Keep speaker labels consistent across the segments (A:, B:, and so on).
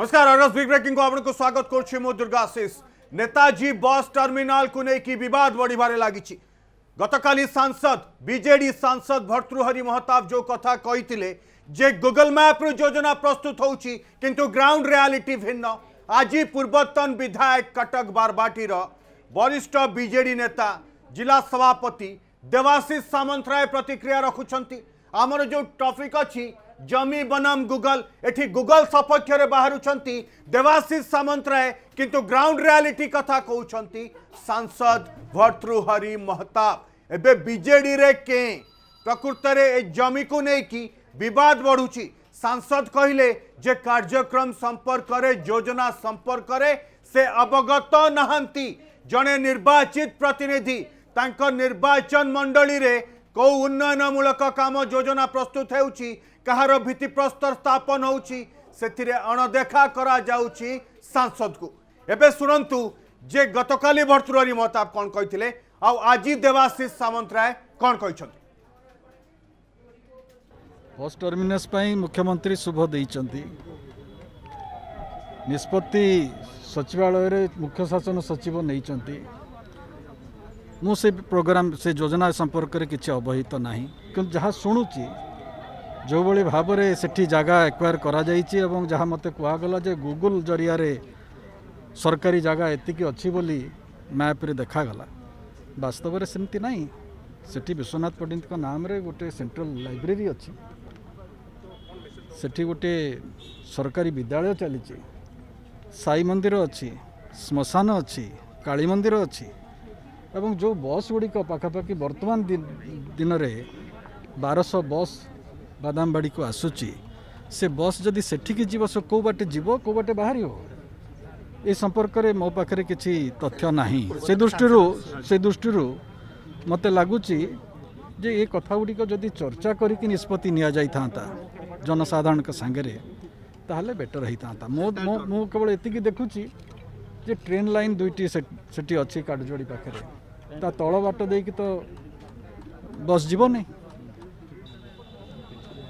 A: नमस्कार अरस big breaking को आपन स्वागत करछु मो दुर्गाशीष नेताजी बस टर्मिनाल को नेकी विवाद बढी बारे लागिछि गतकाली सांसद बीजेडी सांसद भर्तृहरि महताब जो कथा कही गुगल गूगल मैप योजना प्रस्तुत होउछि ग्राउंड रियलिटी भिन्न आजि पूर्वतन विधायक कटक बारबाटी वरिष्ठ बजे नेता जिला सभापति देवाशीष सामंतराय प्रतिक्रिया रखुछंती आमर जो टॉपिक अच्छी जमी बनम गुगल एटी गुगल सपक्ष में बाहर देवाशिष सामंतराय किंतु ग्राउंड रियालीटी कथा कहते सांसद भर्तृहरि महताब एबे बीजेडी रे के प्रकृत ए जमी को लेकिन बद बढ़ुची सांसद कहले जे कार्यक्रम संपर्क में योजना संपर्क से अवगत नहांती जड़े निर्वाचित प्रतिनिधि निर्वाचन मंडली रे କେଉଁ ଉନ୍ନୟନମୂଳକ କାମ ଯୋଜନା ପ୍ରସ୍ତୁତ ହେଉଛି କାହାର ଭିତ୍ତିପ୍ରସ୍ତର ସ୍ଥାପନ ହେଉଛି ସେଥିରେ ଅଣଦେଖା କରାଯାଉଛି ସାଂସଦକୁ ଏବେ ଶୁଣନ୍ତୁ ଯେ ଗତକାଲି ଭର୍ତ୍ତୃହରି ମହତାବ କ'ଣ କହିଥିଲେ ଆଉ ଆଜି ଦେବାଶିଷ ସାମନ୍ତରାୟ କ'ଣ କହିଛନ୍ତି
B: ବସ୍ ଟର୍ମିନସ୍ ପାଇଁ ମୁଖ୍ୟମନ୍ତ୍ରୀ ଶୁଭ ଦେଇଛନ୍ତି ନିଷ୍ପତ୍ତି ସଚିବାଳୟରେ ମୁଖ୍ୟ ଶାସନ ସଚିବ ନେଇଛନ୍ତି ମୁଁ ସେ ପ୍ରୋଗ୍ରାମ୍ ସେ ଯୋଜନା ସମ୍ପର୍କରେ କିଛି ଅବହିତ ନାହିଁ କିନ୍ତୁ ଯାହା ଶୁଣୁଛି ଯେଉଁଭଳି ଭାବରେ ସେଠି ଜାଗା ଏକ୍ୱାର କରାଯାଇଛି ଏବଂ ଯାହା ମୋତେ କୁହାଗଲା ଯେ ଗୁଗୁଲ୍ ଜରିଆରେ ସରକାରୀ ଜାଗା ଏତିକି ଅଛି ବୋଲି ମ୍ୟାପ୍ରେ ଦେଖାଗଲା ବାସ୍ତବରେ ସେମିତି ନାହିଁ ସେଠି ବିଶ୍ୱନାଥ ପଣ୍ଡିତଙ୍କ ନାମରେ ଗୋଟେ ସେଣ୍ଟ୍ରାଲ୍ ଲାଇବ୍ରେରୀ ଅଛି ସେଠି ଗୋଟେ ସରକାରୀ ବିଦ୍ୟାଳୟ ଚାଲିଛି ସାଇ ମନ୍ଦିର ଅଛି ଶ୍ମଶାନ ଅଛି କାଳୀ ମନ୍ଦିର ଅଛି এবং জো বস গুডি কা পাখাপাকি বর্তমান দিন দিনরে 1200 বস বাদামবাড়ি কো আসুচি সে বস যদি সেটি কি জীবস কোবাটে জীব কোবাটে বাহির ই সম্পর্করে ম পাখরে কিছি তথ্য নাহি সে দৃষ্টিরু সে দৃষ্টিরু মতে লাগুচি যে এ কথা গুডি কো যদি চর্চা করি কি নিস্পত্তি নিয়া যাইথা তা জনসাধারণ কা সাংগেরে তাহলে বেটার হিতা তা ম ম কেবল এতি কি দেখুচি যে ট্রেন লাইন দুইটি সেটি সেটি অচি কার্ড জোড়ি পাখরে तल बाट दे तो बस जीवन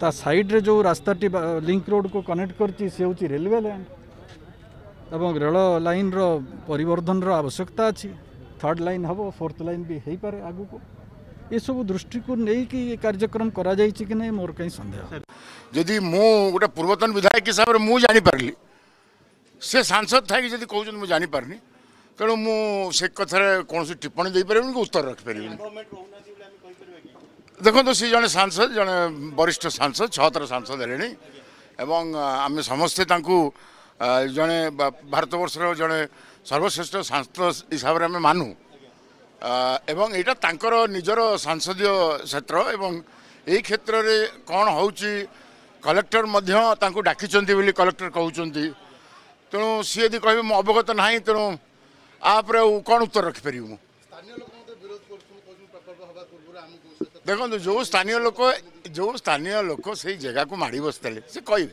B: ता सैड्रे जो रास्ता टी लिंक रोड को कनेक्ट करलवे लैंड रेल लाइन रन रवश्यकता अच्छी थर्ड लाइन हम फोर्थ लाइन भी हो पाए आग को
C: ये सब दृष्टि को लेकिन ये कार्यक्रम कर नहीं मोर कहीं सन्देह जी मुझे पूर्वतन विधायक हिसाब से मुझे जानपरली से सांसद थी जी कौन मुझे जानपरनी ତେଣୁ ମୁଁ ସେ କଥାରେ କୌଣସି ଟିପ୍ପଣୀ ଦେଇପାରିବିନି କି ଉତ୍ତର ରଖିପାରିବିନି ଦେଖନ୍ତୁ ସେ ଜଣେ ସାଂସଦ ଜଣେ ବରିଷ୍ଠ ସାଂସଦ ଛଅଥର ସାଂସଦ ହେଲେଣି ଏବଂ ଆମେ ସମସ୍ତେ ତାଙ୍କୁ ଜଣେ ଭାରତବର୍ଷର ଜଣେ ସର୍ବଶ୍ରେଷ୍ଠ ସାଂସଦ ହିସାବରେ ଆମେ ମାନୁ ଏବଂ ଏଇଟା ତାଙ୍କର ନିଜର ସାଂସଦୀୟ କ୍ଷେତ୍ର ଏବଂ ଏହି କ୍ଷେତ୍ରରେ କ'ଣ ହେଉଛି କଲେକ୍ଟର ମଧ୍ୟ ତାଙ୍କୁ ଡାକିଛନ୍ତି ବୋଲି କଲେକ୍ଟର କହୁଛନ୍ତି ତେଣୁ ସିଏ ଯଦି କହିବେ ମୁଁ ଅବଗତ ନାହିଁ ତେଣୁ ଆପରେ କ'ଣ ଉତ୍ତର ରଖିପାରିବୁ ଦେଖନ୍ତୁ ଯେଉଁ ସ୍ଥାନୀୟ ଲୋକ ଯେଉଁ ସ୍ଥାନୀୟ ଲୋକ ସେଇ ଜାଗାକୁ ମାଡ଼ି ବସିଥିଲେ ସେ କହିବେ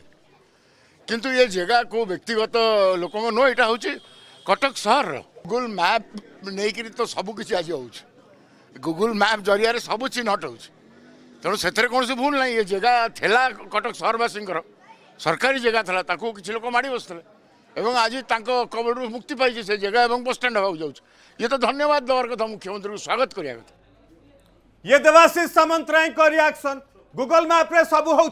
C: କିନ୍ତୁ ଏ ଜାଗା କେଉଁ ବ୍ୟକ୍ତିଗତ ଲୋକଙ୍କ ନୁହଁ ଏଇଟା ହେଉଛି କଟକ ସହରର ଗୁଗୁଲ୍ ମ୍ୟାପ୍ ନେଇକରି ତ ସବୁକିଛି ଆଜି ହେଉଛି ଗୁଗୁଲ୍ ମ୍ୟାପ୍ ଜରିଆରେ ସବୁ ଚିହ୍ନଟ ହେଉଛି ତେଣୁ ସେଥିରେ କୌଣସି ଭୁଲ ନାହିଁ ଏ ଜାଗା ଥିଲା କଟକ ସହରବାସୀଙ୍କର ସରକାରୀ ଜାଗା ଥିଲା ତାକୁ କିଛି ଲୋକ ମାଡ଼ି ବସିଥିଲେ आज कबल मुक्ति पाई से जगह बस बसस्टाण हवाक जाऊँ ये तो धन्यवाद देवार कथा मुख्यमंत्री को स्वागत करने कथ
A: ये देवाशिष सामंतरायक रियाक्शन गुगल मैप्रे सब हो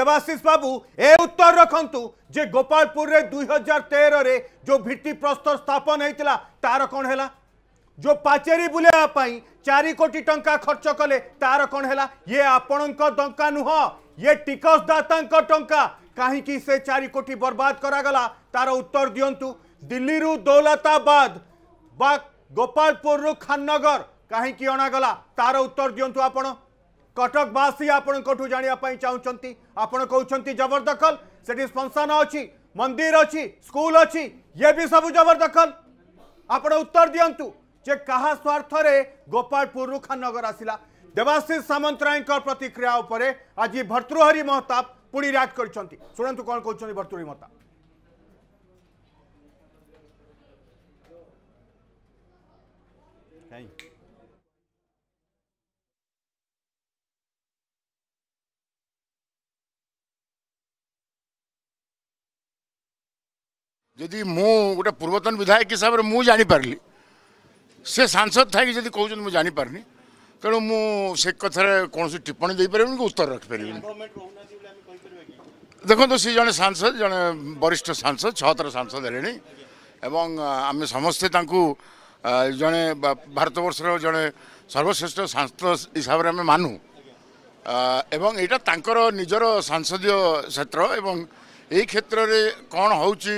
A: देवाशिष बाबू ए उत्तर रखत जे गोपालपुर दुई हजार तेर में जो प्रस्तर स्थापन होता तार कौन है जो पचेरी बुलाई चार कोटी टंका खर्च कले तार कौन है ये आपण दंका नुह ये टिकसदाता टाँह कहीं से चारोटी बर्बाद करागला तार उत्तर दिंतु दिल्ली दौलताबाद बा गोपालपुर खाननगर कहीं अणगला तार उत्तर दिंतु आप कटकवासी आपण जानापी चाहते आपण कौन जबरदखल से शमशान अच्छी मंदिर अच्छी स्कूल अच्छी ये भी सब जबरदखल आप उत्तर दिंतु जे क्या स्वार्थ गोपालपुर खानगर आसला देवाशिष सामंतराय प्रतिक्रिया आज भर्तृहरी महताब पुणी रियाक्ट कर शुणु कौन कहते भर्तृहरी महताब Hej.
C: ଯଦି ମୁଁ ଗୋଟେ ପୂର୍ବତନ ବିଧାୟକ ହିସାବରେ ମୁଁ ଜାଣିପାରିଲି ସେ ସାଂସଦ ଥାଇକି ଯଦି କହୁଛନ୍ତି ମୁଁ ଜାଣିପାରିନି ତେଣୁ ମୁଁ ସେ କଥାରେ କୌଣସି ଟିପ୍ପଣୀ ଦେଇପାରିବିନି କି ଉତ୍ତର ରଖିପାରିବିନି ଦେଖନ୍ତୁ ସେ ଜଣେ ସାଂସଦ ଜଣେ ବରିଷ୍ଠ ସାଂସଦ ଛଅ ଥର ସାଂସଦ ହେଲେଣି ଏବଂ ଆମେ ସମସ୍ତେ ତାଙ୍କୁ ଜଣେ ଭାରତବର୍ଷର ଜଣେ ସର୍ବଶ୍ରେଷ୍ଠ ସାଂସଦ ହିସାବରେ ଆମେ ମାନୁ ଏବଂ ଏଇଟା ତାଙ୍କର ନିଜର ସାଂସଦୀୟ କ୍ଷେତ୍ର ଏବଂ ଏଇ କ୍ଷେତ୍ରରେ କ'ଣ ହେଉଛି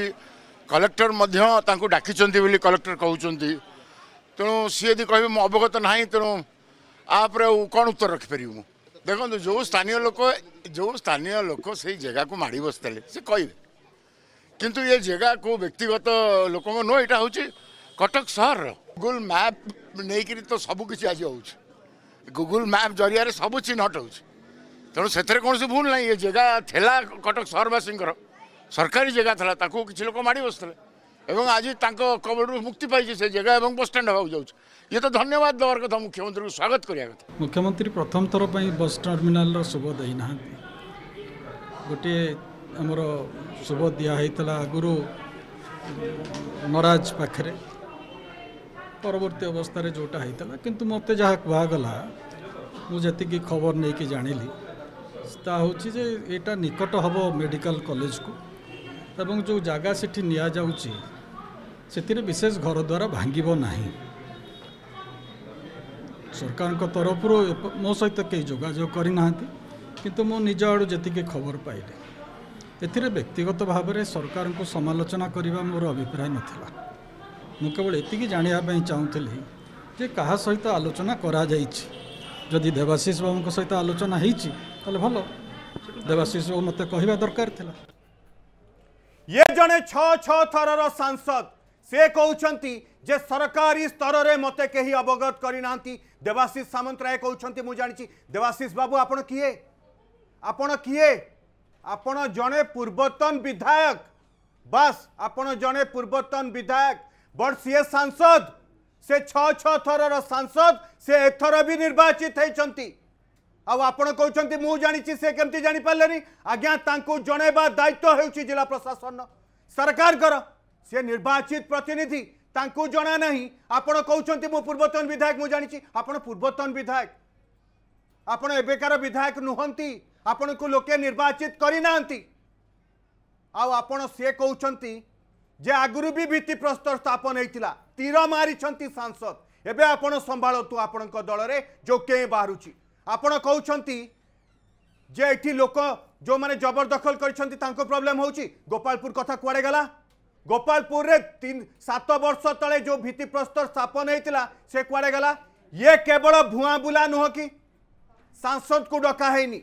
C: କଲେକ୍ଟର ମଧ୍ୟ ତାଙ୍କୁ ଡାକିଛନ୍ତି ବୋଲି କଲେକ୍ଟର କହୁଛନ୍ତି ତେଣୁ ସିଏ ଯଦି କହିବେ ମୁଁ ଅବଗତ ନାହିଁ ତେଣୁ ଆ ଉପରେ ଆଉ କ'ଣ ଉତ୍ତର ରଖିପାରିବି ମୁଁ ଦେଖନ୍ତୁ ଯେଉଁ ସ୍ଥାନୀୟ ଲୋକ ଯେଉଁ ସ୍ଥାନୀୟ ଲୋକ ସେଇ ଜାଗାକୁ ମାଡ଼ି ବସିଥିଲେ ସେ କହିବେ କିନ୍ତୁ ଏ ଜାଗାକୁ ବ୍ୟକ୍ତିଗତ ଲୋକଙ୍କ ନୁହଁ ଏଇଟା ହେଉଛି କଟକ ସହର ଗୁଗୁଲ୍ ମ୍ୟାପ୍ ନେଇକରି ତ ସବୁକିଛି ଆଜି ହେଉଛି ଗୁଗୁଲ୍ ମ୍ୟାପ୍ ଜରିଆରେ ସବୁ ଚିହ୍ନଟ ହେଉଛି ତେଣୁ ସେଥିରେ କୌଣସି ଭୁଲ ନାହିଁ ଏ ଜାଗା ଥିଲା କଟକ ସହରବାସୀଙ୍କର ସରକାରୀ ଜାଗା ଥିଲା ତାକୁ କିଛି ଲୋକ ମାଡ଼ି ବସିଥିଲେ ଏବଂ ଆଜି ତାଙ୍କ କବଳରୁ ମୁକ୍ତି ପାଇଛି ସେ ଜାଗା ଏବଂ ବସ୍ଷ୍ଟାଣ୍ଡ ହେବାକୁ ଯାଉଛି ଇଏ ତ ଧନ୍ୟବାଦ ଦେବାର କଥା ମୁଖ୍ୟମନ୍ତ୍ରୀଙ୍କୁ ସ୍ୱାଗତ କରିବା କଥା
B: ମୁଖ୍ୟମନ୍ତ୍ରୀ ପ୍ରଥମ ଥର ପାଇଁ ବସ୍ ଟର୍ମିନାଲ୍ର ଶୁଭ ଦେଇନାହାନ୍ତି ଗୋଟିଏ ଆମର ଶୁଭ ଦିଆ ହେଇଥିଲା ଆଗରୁ ନରାଜ ପାଖରେ परवर्ती अवस्था रे जोटा है थला किंतु मते जहा कहगला मु जति खबर नहीं कि जान ली ता होची जे एटा निकट हम मेडिकल कॉलेज को एवं जो जागा सेठी विशेष घर द्वार भांग सरकार तरफ रो मो सहित कई जोगाजोग करि नाहती मो निज आडू जति खबर पाइले एक्तिगत भाव में सरकार को समालोचना करबा मोर अभिप्राय नथिला मुवल एति जानापी चाहूली जे का सहित आलोचना कर देवाशीष बाबू सहित आलोचना होल भल देवाशिष बाबू मत कह
A: दरकार ये जड़े छर सांसद से कहते जे सरकारी स्तर में मत कहीं अवगत करना देवाशीष सामंतराय कहते मुझे देवाशिष बाबू आप किए आप किए आप जड़े पूर्वतन विधायक बास आप जड़े पूर्वतन विधायक बट सी सांसद से छ थर सांसद से एथर भी निर्वाचित होती आपण कहते मु जानी से कमी जापारे आज्ञा जनवा दायित्व हो जिला प्रशासन सरकार कर सी निर्वाचित प्रतिनिधि जना ना आपण कहते मो पूर्वतन विधायक मुझे जानी आपण पूर्वतन विधायक आपण एबेकार विधायक नुहति आपण को लोके निर्वाचित करना आपण से कहते যে আগুরু বি ভিত্তিপ্রস্তর স্থাপন হয়েছিল তীর মারিছন্তি সাংসদ এবে আপনার সম্ভাড়তু আপনার দলরে যোগ্যে বাহুছি আপনার কৌন যে এটি লোক যে জবরদখল করছেন তাঁর প্রোবলেম হচ্ছে গোপালপুর কথা কুয়াড়ে গলা গোপালপুরে তিন সাত বর্ষ তলে যে ভিত্তিপ্রস্তর স্থাপন হয়েছিল সে কুয়াড়ে গলা ইয়ে কেবল ভুয়া বুলা নুহ কি সাংসদকু ডকা হয়নি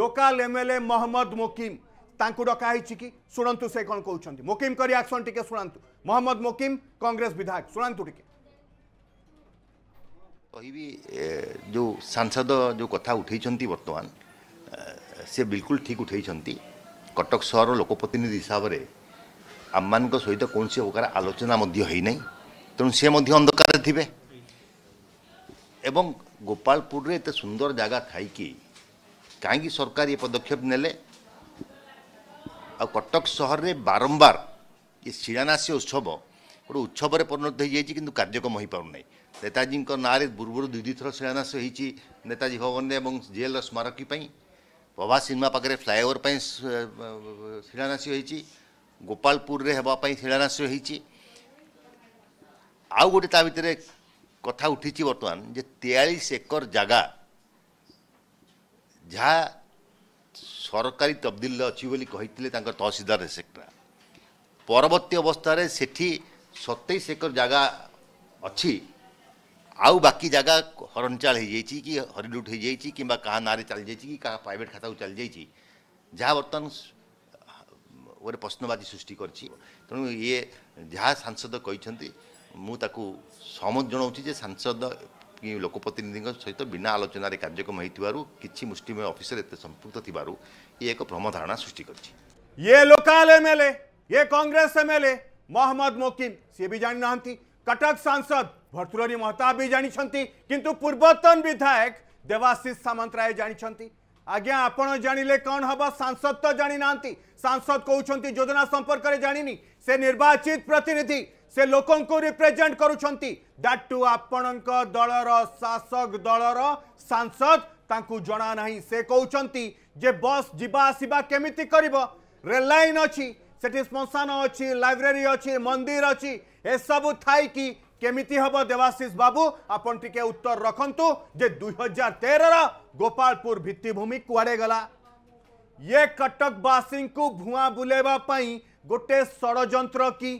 A: লোকাল এমএলএ মহম্মদ মুকিম ତାଙ୍କୁ ଡକା ହେଇଛି କି ଶୁଣନ୍ତୁ ସେ କ'ଣ କହୁଛନ୍ତି ମୋକିମଙ୍କ ରିଆକ୍ସନ୍ ଟିକେ ଶୁଣନ୍ତୁ ମହମ୍ମଦ ମୋକିମ କଂଗ୍ରେସ ବିଧାୟକ ଶୁଣନ୍ତୁ ଟିକେ
D: କହିବି ଯେଉଁ ସାଂସଦ ଯେଉଁ କଥା ଉଠାଇଛନ୍ତି ବର୍ତ୍ତମାନ ସେ ବିଲକୁଲ ଠିକ୍ ଉଠାଇଛନ୍ତି କଟକ ସହର ଲୋକପ୍ରତିନିଧି ହିସାବରେ ଆମମାନଙ୍କ ସହିତ କୌଣସି ପ୍ରକାର ଆଲୋଚନା ମଧ୍ୟ ହୋଇନାହିଁ ତେଣୁ ସେ ମଧ୍ୟ ଅନ୍ଧକାରରେ ଥିବେ ଏବଂ ଗୋପାଳପୁରରେ ଏତେ ସୁନ୍ଦର ଜାଗା ଥାଇକି କାହିଁକି ସରକାର ଏ ପଦକ୍ଷେପ ନେଲେ ଆଉ କଟକ ସହରରେ ବାରମ୍ବାର ଏ ଶିଳାନ୍ୟାସ ଉତ୍ସବ ଗୋଟେ ଉତ୍ସବରେ ପରିଣତ ହୋଇଯାଇଛି କିନ୍ତୁ କାର୍ଯ୍ୟକ୍ରମ ହୋଇପାରୁନାହିଁ ନେତାଜୀଙ୍କ ନାଁରେ ପୂର୍ବରୁ ଦୁଇ ଦୁଇଥର ଶିଳାନ୍ୟାସ ହୋଇଛି ନେତାଜୀ ଭବନରେ ଏବଂ ଜେଲ୍ର ସ୍ମାରକୀ ପାଇଁ ପ୍ରଭା ସିନେମା ପାଖରେ ଫ୍ଲାଏଓଭର ପାଇଁ ଶିଳାନ୍ୟାସ ହୋଇଛି ଗୋପାଳପୁରରେ ହେବା ପାଇଁ ଶିଳାନ୍ୟାସ ହୋଇଛି ଆଉ ଗୋଟେ ତା ଭିତରେ କଥା ଉଠିଛି ବର୍ତ୍ତମାନ ଯେ ତେୟାଳିଶ ଏକର ଜାଗା ଯାହା ସରକାରୀ ତବଦିଲ ଅଛି ବୋଲି କହିଥିଲେ ତାଙ୍କ ତହସିଲଦାର ସେକ୍ରେଟାରୀ ପରବର୍ତ୍ତୀ ଅବସ୍ଥାରେ ସେଠି ସତେଇଶ ଏକର ଜାଗା ଅଛି ଆଉ ବାକି ଜାଗା ହରଣଚାଳ ହୋଇଯାଇଛି କି ହରିଲୁଟ୍ ହୋଇଯାଇଛି କିମ୍ବା କାହା ନାଁରେ ଚାଲିଯାଇଛି କି କାହା ପ୍ରାଇଭେଟ୍ ଖାତାକୁ ଚାଲିଯାଇଛି ଯାହା ବର୍ତ୍ତମାନ ଗୋଟେ ପ୍ରଶ୍ନବାଦୀ ସୃଷ୍ଟି କରିଛି ତେଣୁ ଇଏ ଯାହା ସାଂସଦ କହିଛନ୍ତି ମୁଁ ତାକୁ ସହମତ ଜଣାଉଛି ଯେ ସାଂସଦ लोकप्रतिनिधि सहित बिना आलोचन कार्यक्रम होती किसी मुस्लिमय अफिसर एत संपुक्त थी ये एक भ्रमधारणा सृष्टि कर
A: मोहम्मद मोकिन सी भी जानी ना कटक सांसद भर्तुरी महताब भी जानते कि पूर्वतन विधायक देवाशिष सामंतराय जानते आज्ञा आपत जान लें कौन हम सांसद तो जानी ना सांसद कौन योजना संपर्क जानी से निर्वाचित प्रतिनिधि से लोक रिप्रेजेट करूट टू आपण दलर शासक दलर सांसद जना ना से कहते जे बस जावासवा केमी कर लाइन अच्छी से श्मशान अच्छी लाइब्रेरी अच्छी मंदिर अच्छी एसबू थी केमी हम देवाशिष बाबू आपन टिके उत्तर रखंतु जे 2013 गोपालपुर भित्तिभूमि कुआड़े गला ये कटकवासी को भुआ बुलेबा गोटे षड़ की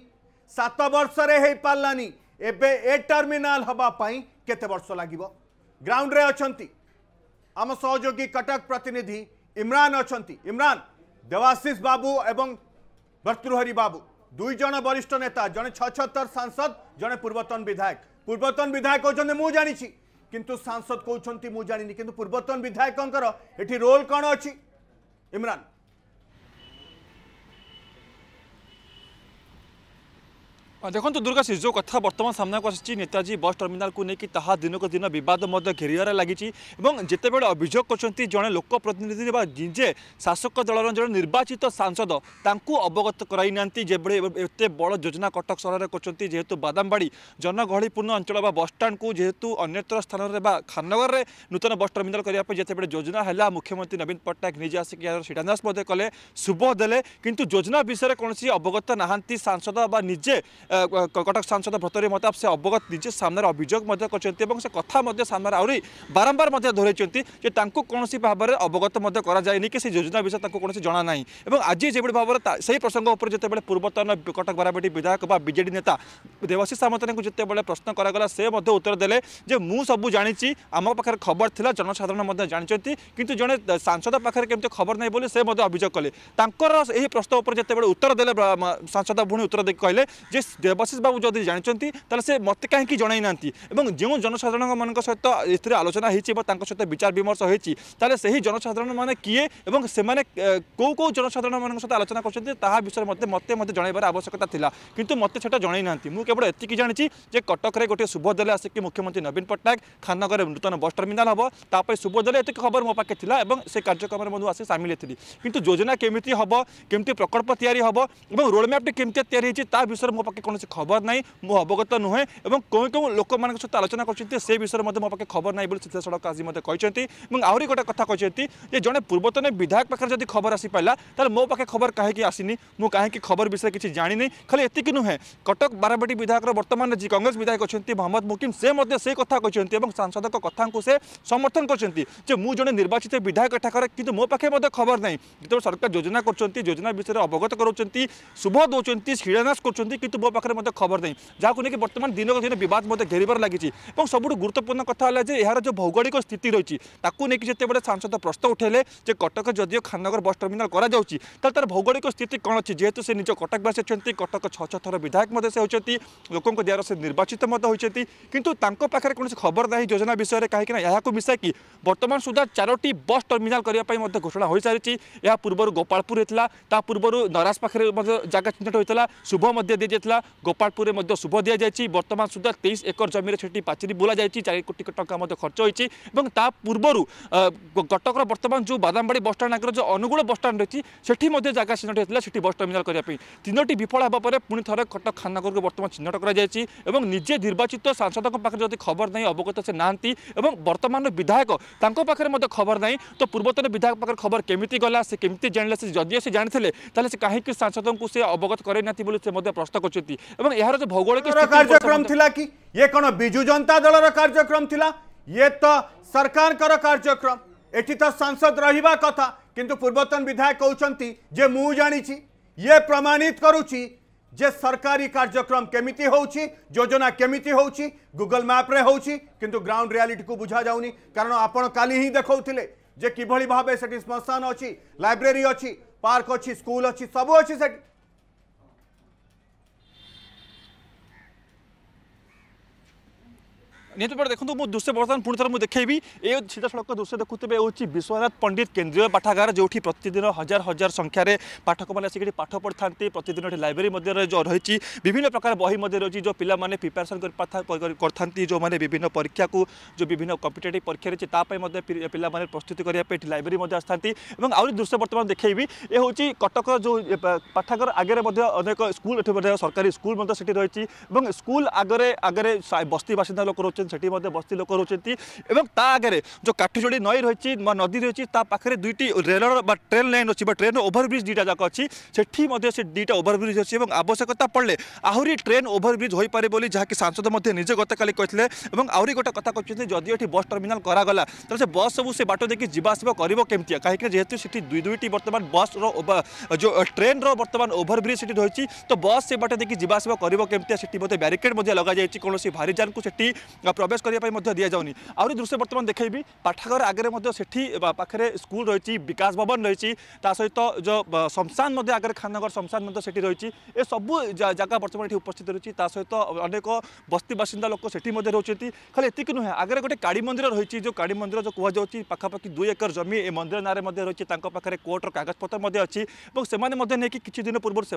A: सात वर्ष पार्लानी एवं ए टर्मिनाल हाँपाई केर्ष लगे ग्राउंड रे अच्छा आम सहयोगी कटक प्रतिनिधि इम्रान अच्छा इमरान देवाशिष बाबू एवं भर्तृहरि बाबू दुई जन वरिष्ठ नेता जन छतर सांसद जन पूर्वतन विधायक पूर्वतन विधायक कहते मुझे जानी किंतु सांसद कहते मुझे जानी कि पूर्वतन विधायक ये रोल कौन अच्छी इम्रान
E: ଦେଖନ୍ତୁ ଦୁର୍ଗାଶ୍ରୀ ଯେଉଁ କଥା ବର୍ତ୍ତମାନ ସାମ୍ନାକୁ ଆସିଛି ନେତାଜୀ ବସ୍ ଟର୍ମିନାଲକୁ ନେଇକି ତାହା ଦିନକୁ ଦିନ ବିବାଦ ମଧ୍ୟ ଘେରିବାରେ ଲାଗିଛି ଏବଂ ଯେତେବେଳେ ଅଭିଯୋଗ କରୁଛନ୍ତି ଜଣେ ଲୋକପ୍ରତିନିଧି ବା ନିଜେ ଶାସକ ଦଳର ଜଣେ ନିର୍ବାଚିତ ସାଂସଦ ତାଙ୍କୁ ଅବଗତ କରାଇ ନାହାନ୍ତି ଯେଭଳି ଏତେ ବଡ଼ ଯୋଜନା କଟକ ସହରରେ କରୁଛନ୍ତି ଯେହେତୁ ବାଦାମବାଡ଼ି ଜନଗହଳିପୂର୍ଣ୍ଣ ଅଞ୍ଚଳ ବା ବସ୍ଷ୍ଟାଣ୍ଡକୁ ଯେହେତୁ ଅନ୍ୟତ୍ର ସ୍ଥାନରେ ବା ଖାନଗରରେ ନୂତନ ବସ୍ ଟର୍ମିନାଲ କରିବା ପାଇଁ ଯେତେବେଳେ ଯୋଜନା ହେଲା ମୁଖ୍ୟମନ୍ତ୍ରୀ ନବୀନ ପଟ୍ଟନାୟକ ନିଜେ ଆସିକି ଏହାର ଶିଳାନ୍ୟାସ ମଧ୍ୟ କଲେ ଶୁଭ ଦେଲେ କିନ୍ତୁ ଯୋଜନା ବିଷୟରେ କୌଣସି ଅବଗତ ନାହାନ୍ତି ସାଂସଦ ବା ନିଜେ କଟକ ସାଂସଦ ଭ୍ରତରୀ ମହତାବ ସେ ଅବଗତ ନିଜେ ସାମ୍ନାରେ ଅଭିଯୋଗ ମଧ୍ୟ କରିଛନ୍ତି ଏବଂ ସେ କଥା ମଧ୍ୟ ସାମ୍ନାରେ ଆହୁରି ବାରମ୍ବାର ମଧ୍ୟ ଦୋହରାଇଛନ୍ତି ଯେ ତାଙ୍କୁ କୌଣସି ଭାବରେ ଅବଗତ ମଧ୍ୟ କରାଯାଇନି କି ସେ ଯୋଜନା ବିଷୟରେ ତାଙ୍କୁ କୌଣସି ଜଣା ନାହିଁ ଏବଂ ଆଜି ଯେଭଳି ଭାବରେ ସେହି ପ୍ରସଙ୍ଗ ଉପରେ ଯେତେବେଳେ ପୂର୍ବତନ କଟକ ବାରାବାଟୀ ବିଧାୟକ ବା ବିଜେଡ଼ି ନେତା ଦେବାଶିଷ ସାମନ୍ତଙ୍କୁ ଯେତେବେଳେ ପ୍ରଶ୍ନ କରାଗଲା ସେ ମଧ୍ୟ ଉତ୍ତର ଦେଲେ ଯେ ମୁଁ ସବୁ ଜାଣିଛି ଆମ ପାଖରେ ଖବର ଥିଲା ଜନସାଧାରଣ ମଧ୍ୟ ଜାଣିଛନ୍ତି କିନ୍ତୁ ଜଣେ ସାଂସଦ ପାଖରେ କେମିତି ଖବର ନାହିଁ ବୋଲି ସେ ମଧ୍ୟ ଅଭିଯୋଗ କଲେ ତାଙ୍କର ଏହି ପ୍ରଶ୍ନ ଉପରେ ଯେତେବେଳେ ଉତ୍ତର ଦେଲେ ସାଂସଦ ପୁଣି ଉତ୍ତର ଦେଇ କହିଲେ ଯେ দেବାଶିଷ ବାବୁ ଯଦି ଜାଣିଛନ୍ତି ତାହେଲେ ସେ ମୋତେ କାହିଁକି ଜଣାଇ ନାହାନ୍ତି ଏବଂ ଯେଉଁ ଜନସାଧାରଣମାନଙ୍କ ସହିତ ଏଥିରେ ଆଲୋଚନା ହୋଇଛି ଏବଂ ତାଙ୍କ ସହିତ ବିଚାର ବିମର୍ଶ ହୋଇଛି ତାହେଲେ ସେହି ଜନସାଧାରଣମାନେ କିଏ ଏବଂ ସେମାନେ କେଉଁ କେଉଁ ଜନସାଧାରଣମାନଙ୍କ ସହିତ ଆଲୋଚନା କରୁଛନ୍ତି ତାହା ବିଷୟରେ ମୋତେ ମୋତେ ମୋତେ ଜଣାଇବାର ଆବଶ୍ୟକତା ଥିଲା କିନ୍ତୁ ମୋତେ ସେଟା ଜଣାଇ ନାହାନ୍ତି ମୁଁ କେବଳ ଏତିକି ଜାଣିଛି ଯେ କଟକରେ ଗୋଟିଏ ଶୁଭୋଦୟ ଆସିକି ମୁଖ୍ୟମନ୍ତ୍ରୀ ନବୀନ ପଟ୍ଟନାୟକ ଖାନନଗରରେ ନୂତନ ବସ୍ ଟର୍ମିନାଲ୍ ହେବ ତା ପାଇଁ ଶୁଭୋଦୟ ଏତିକି ଖବର ମୋ ପାଖେ ଥିଲା ଏବଂ ସେ କାର୍ଯ୍ୟକ୍ରମରେ ମଧ୍ୟ ଆସି ସାମିଲ ହୋଇଥିଲି କିନ୍ତୁ ଯୋଜନା କେମିତି ହେବ କେମିତି ପ୍ରକଳ୍ପ ତିଆରି ହେବ ଏବଂ ରୋଡ଼ମ୍ୟାପ୍ଟି କେମିତି ତିଆରି ହୋଇଛି ତା ବିଷୟରେ ମୋ ପାଖେ କୌଣସି ଖବର ନାହିଁ ମୁଁ ଅବଗତ ନୁହେଁ ଏବଂ କେଉଁ କେଉଁ ଲୋକମାନଙ୍କ ସହିତ ଆଲୋଚନା କରୁଛନ୍ତି ସେ ବିଷୟରେ ମଧ୍ୟ ମୋ ପାଖେ ଖବର ନାହିଁ ବୋଲି ସିଧାସଳଖ ଆଜି ମୋତେ କହିଛନ୍ତି ଏବଂ ଆହୁରି ଗୋଟେ କଥା କହିଛନ୍ତି ଯେ ଜଣେ ପୂର୍ବତନ ବିଧାୟକ ପାଖରେ ଯଦି ଖବର ଆସିପାରିଲା ତାହେଲେ ମୋ ପାଖେ ଖବର କାହିଁକି ଆସିନି ମୁଁ କାହିଁକି ଖବର ବିଷୟରେ କିଛି ଜାଣିନି ଖାଲି ଏତିକି ନୁହେଁ କଟକ ବାରବାଟୀ ବିଧାୟକର ବର୍ତ୍ତମାନ ଯେ କଂଗ୍ରେସ ବିଧାୟକ ଅଛନ୍ତି ମହମ୍ମଦ ମୁକିମ୍ ସେ ମଧ୍ୟ ସେ କଥା କହିଛନ୍ତି ଏବଂ ସାଂସଦଙ୍କ କଥାଙ୍କୁ ସେ ସମର୍ଥନ କରିଛନ୍ତି ଯେ ମୁଁ ଜଣେ ନିର୍ବାଚିତ ବିଧାୟକ ଏଠାକାର କିନ୍ତୁ ମୋ ପାଖେ ମଧ୍ୟ ଖବର ନାହିଁ ଯେତେବେଳେ ସରକାର ଯୋଜନା କରୁଛନ୍ତି ଯୋଜନା ବିଷୟରେ ଅବଗତ କରାଉଛନ୍ତି ଶୁଭ ଦେଉଛନ୍ତି ଶିଳାନ୍ୟାସ କରୁଛନ୍ତି କିନ୍ତୁ ମୋ ପାଖରେ ମଧ୍ୟ ଖବର ନାହିଁ ଯାହାକୁ ନେଇକି ବର୍ତ୍ତମାନ ଦିନକୁ ଦିନ ବିବାଦ ମଧ୍ୟ ଘେରିବାର ଲାଗିଛି ଏବଂ ସବୁଠୁ ଗୁରୁତ୍ୱପୂର୍ଣ୍ଣ କଥା ହେଲା ଯେ ଏହାର ଯେଉଁ ଭୌଗୋଳିକ ସ୍ଥିତି ରହିଛି ତାକୁ ନେଇକି ଯେତେବେଳେ ସାଂସଦ ପ୍ରଶ୍ନ ଉଠାଇଲେ ଯେ କଟକ ଯଦିଓ ଖାନନଗର ବସ୍ ଟର୍ମିନାଲ କରାଯାଉଛି ତାହେଲେ ତା'ର ଭୌଗୋଳିକ ସ୍ଥିତି କ'ଣ ଅଛି ଯେହେତୁ ସେ ନିଜ କଟକବାସୀ ଅଛନ୍ତି କଟକ ଛଅ ଛଅ ଥର ବିଧାୟକ ମଧ୍ୟ ସେ ହେଉଛନ୍ତି ଲୋକଙ୍କ ଦ୍ୱାରା ସେ ନିର୍ବାଚିତ ମଧ୍ୟ ହୋଇଛନ୍ତି କିନ୍ତୁ ତାଙ୍କ ପାଖରେ କୌଣସି ଖବର ନାହିଁ ଯୋଜନା ବିଷୟରେ କାହିଁକିନା ଏହାକୁ ମିଶାଇକି ବର୍ତ୍ତମାନ ସୁଦ୍ଧା ଚାରୋଟି ବସ୍ ଟର୍ମିନାଲ କରିବା ପାଇଁ ମଧ୍ୟ ଘୋଷଣା ହୋଇସାରିଛି ଏହା ପୂର୍ବରୁ ଗୋପାଳପୁର ହୋଇଥିଲା ତା ପୂର୍ବରୁ ନରାଜ ପାଖରେ ମଧ୍ୟ ଜାଗା ଚିହ୍ନଟ ହୋଇଥିଲା ଶୁଭ ମଧ୍ୟ ଦିଆଯାଇଥିଲା ଗୋପାଳପୁରରେ ମଧ୍ୟ ଶୁଭ ଦିଆଯାଇଛି ବର୍ତ୍ତମାନ ସୁଦ୍ଧା ତେଇଶ ଏକର ଜମିରେ ସେଠି ପାଚେରୀ ବୋଲାଯାଇଛି ଚାରି କୋଟି ଟଙ୍କା ମଧ୍ୟ ଖର୍ଚ୍ଚ ହୋଇଛି ଏବଂ ତା ପୂର୍ବରୁ କଟକର ବର୍ତ୍ତମାନ ଯେଉଁ ବାଦାମବାଡ଼ି ବସ୍ଷ୍ଟାଣ୍ଡ ଆଗରେ ଯେଉଁ ଅନୁଗୁଳ ବସ୍ଷ୍ଟାଣ୍ଡ ରହିଛି ସେଠି ମଧ୍ୟ ଜାଗା ଚିହ୍ନଟ ହୋଇଥିଲା ସେଠି ବସ୍ ଟର୍ମିନାଲ୍ କରିବା ପାଇଁ ତିନୋଟି ବିଫଳ ହେବା ପରେ ପୁଣି ଥରେ କଟକ ଖାନନଗରକୁ ବର୍ତ୍ତମାନ ଚିହ୍ନଟ କରାଯାଇଛି ଏବଂ ନିଜେ ନିର୍ବାଚିତ ସାଂସଦଙ୍କ ପାଖରେ ଯଦି ଖବର ନାହିଁ ଅବଗତ ସେ ନାହାନ୍ତି ଏବଂ ବର୍ତ୍ତମାନର ବିଧାୟକ ତାଙ୍କ ପାଖରେ ମଧ୍ୟ ଖବର ନାହିଁ ତ ପୂର୍ବତନ ବିଧାୟକ ପାଖରେ ଖବର କେମିତି ଗଲା ସେ କେମିତି ଜାଣିଲେ ସେ ଯଦିଓ ସେ ଜାଣିଥିଲେ ତାହେଲେ ସେ କାହିଁକି ସାଂସଦଙ୍କୁ ସେ ଅବଗତ କରାଇ ନାହାନ୍ତି ବୋଲି ସେ ମଧ୍ୟ ପ୍ରଶ୍ନ କରିଛନ୍ତି এবং ইহার যে ভৌগোলিক কার্যক্রম
A: থিলা কি ইয়ে কোন বিজু জনতা দলৰ কার্যক্রম থিলা ইয়ে তা সরকার কৰা কার্যক্রম এটি তা সংসদ ৰহিব কথা কিন্তু পূৰ্বতন বিধায়ক কওচন্তি যে মু জানিছি ইয়ে প্ৰমাণিত কৰুছি যে सरकारी কার্যক্রম কেমিতি হৈউছি যোজনা কেমিতি হৈউছি গুগল ম্যাপৰে হৈউছি কিন্তু গ্রাউন্ড ৰিয়েলিটি কো বুজা যাওনি কাৰণ आपण কালি হি দেখউtile যে কিভলি ভাবে সেটি സ്মশান আছে লাইব্ৰেৰি আছে পার্ক আছে
E: স্কুল আছে সব আছে সেটি ନିହାତି ଭାବରେ ଦେଖନ୍ତୁ ମୁଁ ଦୃଶ୍ୟ ବର୍ତ୍ତମାନ ପୁଣି ଥରେ ମୁଁ ଦେଖେଇବି ଏ ସିଧାସଳଖ ଦୃଶ୍ୟ ଦେଖୁଥିବେ ହେଉଛି ବିଶ୍ୱନାଥ ପଣ୍ଡିତ କେନ୍ଦ୍ରୀୟ ପାଠାଗାର ଯେଉଁଠି ପ୍ରତିଦିନ ହଜାର ହଜାର ସଂଖ୍ୟାରେ ପାଠକମାନେ ଆସିକି ପାଠ ପଢ଼ିଥାନ୍ତି ପ୍ରତିଦିନ ଏଠି ଲାଇବ୍ରେରୀ ମଧ୍ୟ ରହିଛି ବିଭିନ୍ନ ପ୍ରକାର ବହି ମଧ୍ୟ ରହିଛି ଯେଉଁ ପିଲାମାନେ ପ୍ରିପାରେସନ୍ କରିଥାନ୍ତି ଯେଉଁମାନେ ବିଭିନ୍ନ ପରୀକ୍ଷାକୁ ଯେଉଁ ବିଭିନ୍ନ କମ୍ପିଟେଟିଭ୍ ପରୀକ୍ଷା ରହିଛି ତା ପାଇଁ ମଧ୍ୟ ପିଲାମାନେ ପ୍ରସ୍ତୁତି କରିବା ପାଇଁ ଏଠି ଲାଇବ୍ରେରୀ ମଧ୍ୟ ଆସିଥାନ୍ତି ଏବଂ ଆହୁରି ଦୃଶ୍ୟ ବର୍ତ୍ତମାନ ଦେଖେଇବି ଏ ହେଉଛି କଟକର ଯେଉଁ ପାଠାଗାର ଆଗରେ ମଧ୍ୟ ଅନେକ ସ୍କୁଲ ଏଠି ମଧ୍ୟ ସରକାରୀ ସ୍କୁଲ ମଧ୍ୟ ସେଠି ରହିଛି ଏବଂ ସ୍କୁଲ ଆଗରେ ଆଗରେ ବସ୍ତି ବାସିନ୍ଦା ଲୋକ ରହୁଛନ୍ତି সেটি মধ্যে বস্তি লোক রয়েছেন এবং তা আগে যে কাঠিযোড়ি নଈ রয়েছে বা নদী রয়েছে তা পাখে দুইটি রেল বা ট্রেন লাইন অছি বা ট্রেন ওভরব্রিজ দুইটা যাক অছি সেটি মধ্যে সে দুইটা ওভরব্রিজ অছি এবং আবশ্যকতা পড়লে আহরি ট্রেন ওভরব্রিজ হয়ে পারে বলে যা সাংসদ মধ্যে নিজে গতকালি কে এবং আহরি গোটে কথা কিন্তু যদি এটি বস টর্মিনাল করা গলা তাহলে সে বস সবু সে বাট দেখি যা আসবা করব কেমতি কাহিঁকি যেহেতু সেটি দুই দুইটি বর্তমান বসর যে ট্রেনর বর্তমান ওভরব্রিজ সেটি রয়েছে তো বস সে বাট দেখি যা আসবা করব কেমতি সেটি মধ্যে ব্যারিকেড মধ্যে লগা যাই কোণী ভারিযান সেটি প্রবেশ করা দিয়াযাওনি আহরি দৃশ্য বর্তমান দেখেবি পাঠাগার আগে সেটি পাখে স্কুল রয়েছে বিকাশ ভবন রয়েছে তা সহ শমশান আগে খানগর শমশান সেটি রয়েছে এসবু জায়গা বর্তমান এটি উপস্থিত রয়েছে তা সহ অনেক বস্তি বাসিন্দা লোক সেটি রয়েছেন খালি এতিকি নুহে আগে গোটে কালী মন্দির রয়েছে যে কালী মন্দির যে কুহযাচ্ছে পাখাপাখি দুই একর জমি এ মন্দির নাঁরে রয়েছে তাঁর পাখে কোর্টর কাগজপত্র অছি এবং সে কিছুদিন পূর্ব সে